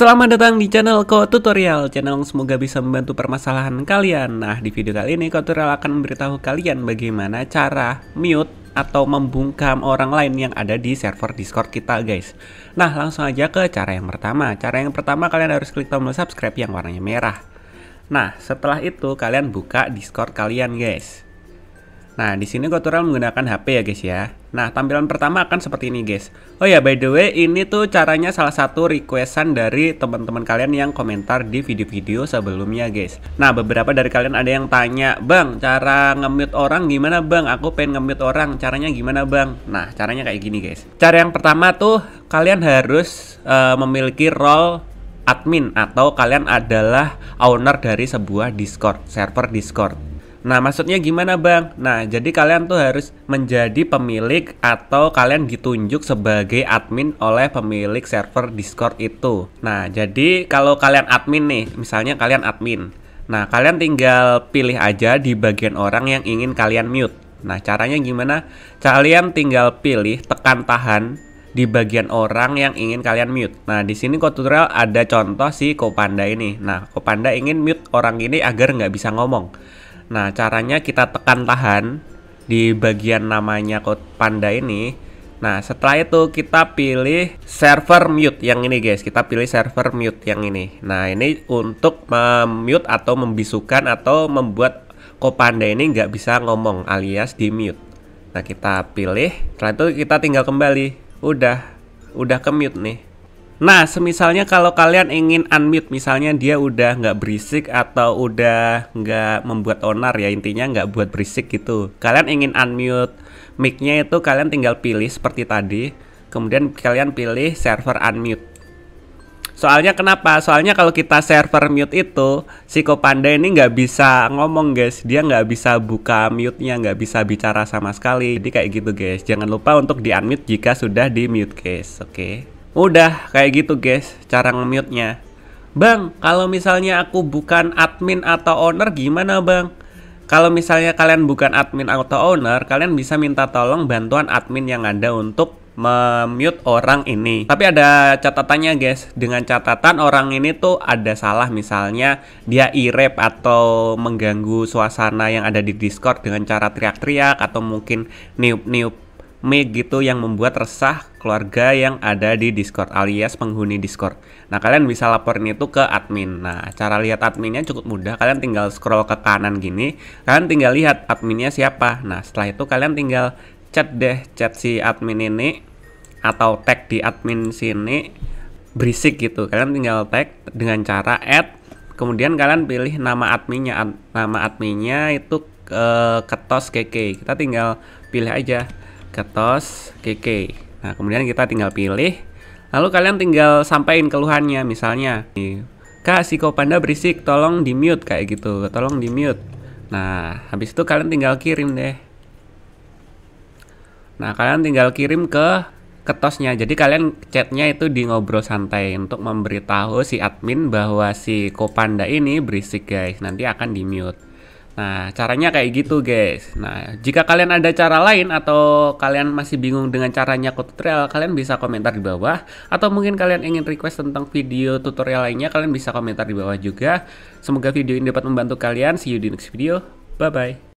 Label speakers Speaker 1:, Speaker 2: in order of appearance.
Speaker 1: Selamat datang di channel Ko Tutorial, channel yang semoga bisa membantu permasalahan kalian. Nah, di video kali ini Ko Tutorial akan memberitahu kalian bagaimana cara mute atau membungkam orang lain yang ada di server Discord kita, guys. Nah, langsung aja ke cara yang pertama. Cara yang pertama kalian harus klik tombol subscribe yang warnanya merah. Nah, setelah itu kalian buka Discord kalian, guys. Nah, di sini tutorial menggunakan HP ya guys ya. Nah, tampilan pertama akan seperti ini guys. Oh ya, by the way, ini tuh caranya salah satu requestan dari teman-teman kalian yang komentar di video-video sebelumnya guys. Nah, beberapa dari kalian ada yang tanya, "Bang, cara nge-mute orang gimana, Bang? Aku pengen nge-mute orang, caranya gimana, Bang?" Nah, caranya kayak gini guys. Cara yang pertama tuh kalian harus uh, memiliki role admin atau kalian adalah owner dari sebuah Discord, server Discord. Nah, maksudnya gimana, Bang? Nah, jadi kalian tuh harus menjadi pemilik atau kalian ditunjuk sebagai admin oleh pemilik server Discord itu. Nah, jadi kalau kalian admin nih, misalnya kalian admin. Nah, kalian tinggal pilih aja di bagian orang yang ingin kalian mute. Nah, caranya gimana? Kalian tinggal pilih tekan tahan di bagian orang yang ingin kalian mute. Nah, di sini tutorial ada contoh si Kopanda ini. Nah, Kopanda ingin mute orang ini agar nggak bisa ngomong. Nah, caranya kita tekan tahan di bagian namanya Code Panda ini. Nah, setelah itu kita pilih server mute yang ini guys. Kita pilih server mute yang ini. Nah, ini untuk mute atau membisukan atau membuat Kopanda ini nggak bisa ngomong alias di mute. Nah, kita pilih. Setelah itu kita tinggal kembali. Udah, udah ke mute nih. Nah, semisalnya kalau kalian ingin unmute, misalnya dia udah nggak berisik atau udah nggak membuat onar ya, intinya nggak buat berisik gitu. Kalian ingin unmute mic-nya itu kalian tinggal pilih seperti tadi, kemudian kalian pilih server unmute. Soalnya kenapa? Soalnya kalau kita server mute itu, si Panda ini nggak bisa ngomong guys. Dia nggak bisa buka mute-nya, nggak bisa bicara sama sekali. Jadi kayak gitu guys. Jangan lupa untuk di-unmute jika sudah di-mute guys. Oke. Okay? Udah kayak gitu guys cara nge-mute-nya. Bang, kalau misalnya aku bukan admin atau owner gimana bang? Kalau misalnya kalian bukan admin atau owner, kalian bisa minta tolong bantuan admin yang ada untuk memute orang ini. Tapi ada catatannya guys. Dengan catatan orang ini tuh ada salah misalnya dia irep atau mengganggu suasana yang ada di Discord dengan cara teriak-teriak atau mungkin niup-niup mic gitu yang membuat resah keluarga yang ada di Discord alias penghuni Discord. Nah, kalian bisa laporin itu ke admin. Nah, cara lihat adminnya cukup mudah. Kalian tinggal scroll ke kanan gini, kalian tinggal lihat adminnya siapa. Nah, setelah itu kalian tinggal chat deh, chat si admin ini atau tag di admin sini berisik gitu. Kalian tinggal tag dengan cara add kemudian kalian pilih nama adminnya ad, nama adminnya itu ke eh, ketos keke kita tinggal pilih aja ketos KK. Nah, kemudian kita tinggal pilih. Lalu kalian tinggal sampaikan keluhannya, misalnya, Kak, si Panda berisik, tolong di mute kayak gitu, tolong di mute. Nah, habis itu kalian tinggal kirim deh. Nah, kalian tinggal kirim ke ketosnya. Jadi kalian chatnya itu di ngobrol santai untuk memberitahu si admin bahwa si Kopanda ini berisik guys. Nanti akan di mute. Nah, caranya kayak gitu, guys. Nah, jika kalian ada cara lain atau kalian masih bingung dengan caranya aku tutorial, kalian bisa komentar di bawah atau mungkin kalian ingin request tentang video tutorial lainnya, kalian bisa komentar di bawah juga. Semoga video ini dapat membantu kalian. See you di next video. Bye bye.